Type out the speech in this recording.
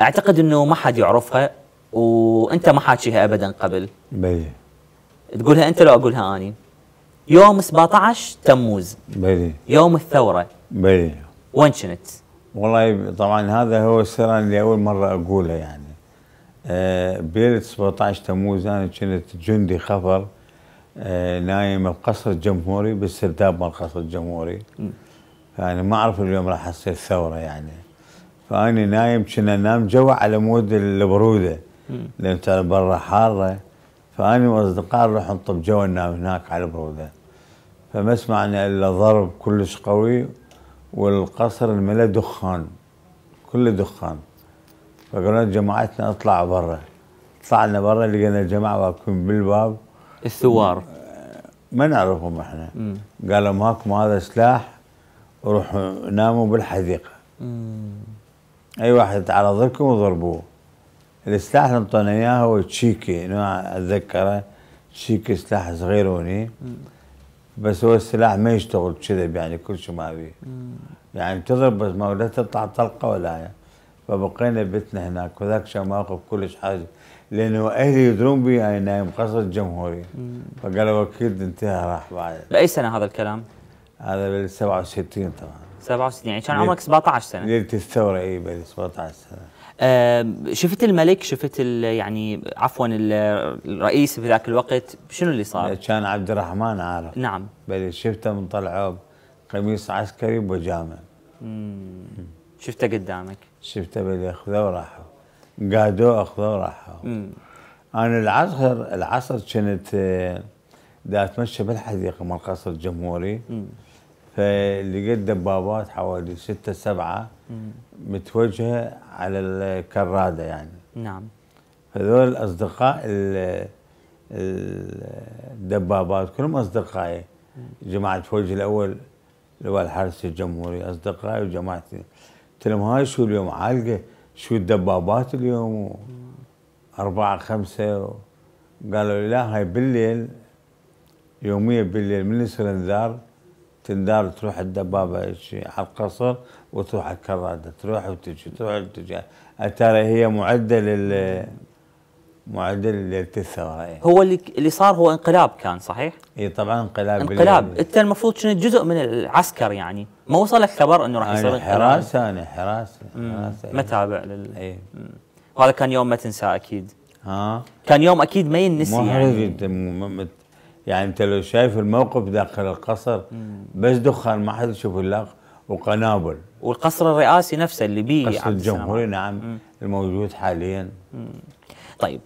اعتقد انه ما حد يعرفها وانت ما حاكيها ابدا قبل بي. تقولها انت لو اقولها اني يوم 17 تموز بي. يوم الثوره بي. وين كنت؟ والله طبعا هذا هو السر اللي اول مره اقوله يعني أه بليله 17 تموز انا كنت جندي خفر أه نايم بقصر الجمهوري بالسرداب مال القصر الجمهوري يعني ما اعرف اليوم راح تصير ثوره يعني فاني نايم كنا نام جوا على مود البروده لان كان برا حاره فاني واصدقائي نروح نطب جوا ننام هناك على البروده فما سمعنا الا ضرب كلش قوي والقصر الملا دخان كله دخان فقلنا جماعتنا اطلع برا طلعنا برا لقينا الجماعه واقفين بالباب الثوار ما نعرفهم احنا مم. قالوا ماكم هذا سلاح روحوا ناموا بالحديقه مم. اي واحد يتعرض لكم وضربوه السلاح اللي انطونا اياه هو تشيكي نوع اتذكره تشيكي سلاح صغير هوني بس هو السلاح ما يشتغل كذب يعني كل شيء ما بيه يعني تضرب بس ما لا تطلع طلقه ولا يعني. فبقينا بيتنا هناك وذاك شو موقف كلش حاجه لانه اهلي يدرون بي انا يعني، نايم قصر الجمهوريه فقالوا اكيد انتهى راح بعد باي سنه هذا الكلام؟ هذا بال 67 طبعا 67 يعني كان عمرك 17 سنه ليله الثوره اي بال 17 سنه أه شفت الملك شفت يعني عفوا الرئيس في ذاك الوقت شنو اللي صار؟ إيه، كان عبد الرحمن عارف نعم بل شفته من طلعوه قميص عسكري بوجامه شفته قدامك شفته بل اخذوه وراحوا قادوه اخذوه وراحوا انا العصر العصر كنت آه، دا اتمشى بالحديقه مال القصر الجمهوري فلقيت دبابات حوالي ستة سبعة متوجهة على الكرادة يعني نعم هذول الأصدقاء الدبابات كلهم أصدقائي جماعة فوج الأول اللي هو الحرس الجمهوري أصدقائي وجماعتي قلت لهم هاي شو اليوم عالقة شو الدبابات اليوم أربعة خمسة قالوا لي لا هاي بالليل يوميا بالليل من يصير انذار تندار تروح الدبابة على القصر وتروح على الكرادة تروح وتجي تروح وتجي ترى هي معدة لل معدل ليله الثوره هو اللي اللي صار هو انقلاب كان صحيح؟ اي طبعا انقلاب انقلاب انت المفروض كنت جزء من العسكر يعني ما وصلك خبر انه راح يصير حراسه انا حراسه حراسه ما تابع لل اي وهذا كان يوم ما تنساه اكيد ها كان يوم اكيد ما ينسي يعني محرج يعني انت لو شايف الموقف داخل القصر بس دخان ما حد يشوف الا وقنابل والقصر الرئاسي نفسه اللي بيه قصر الجمهوري نعم مم. الموجود حاليا مم. طيب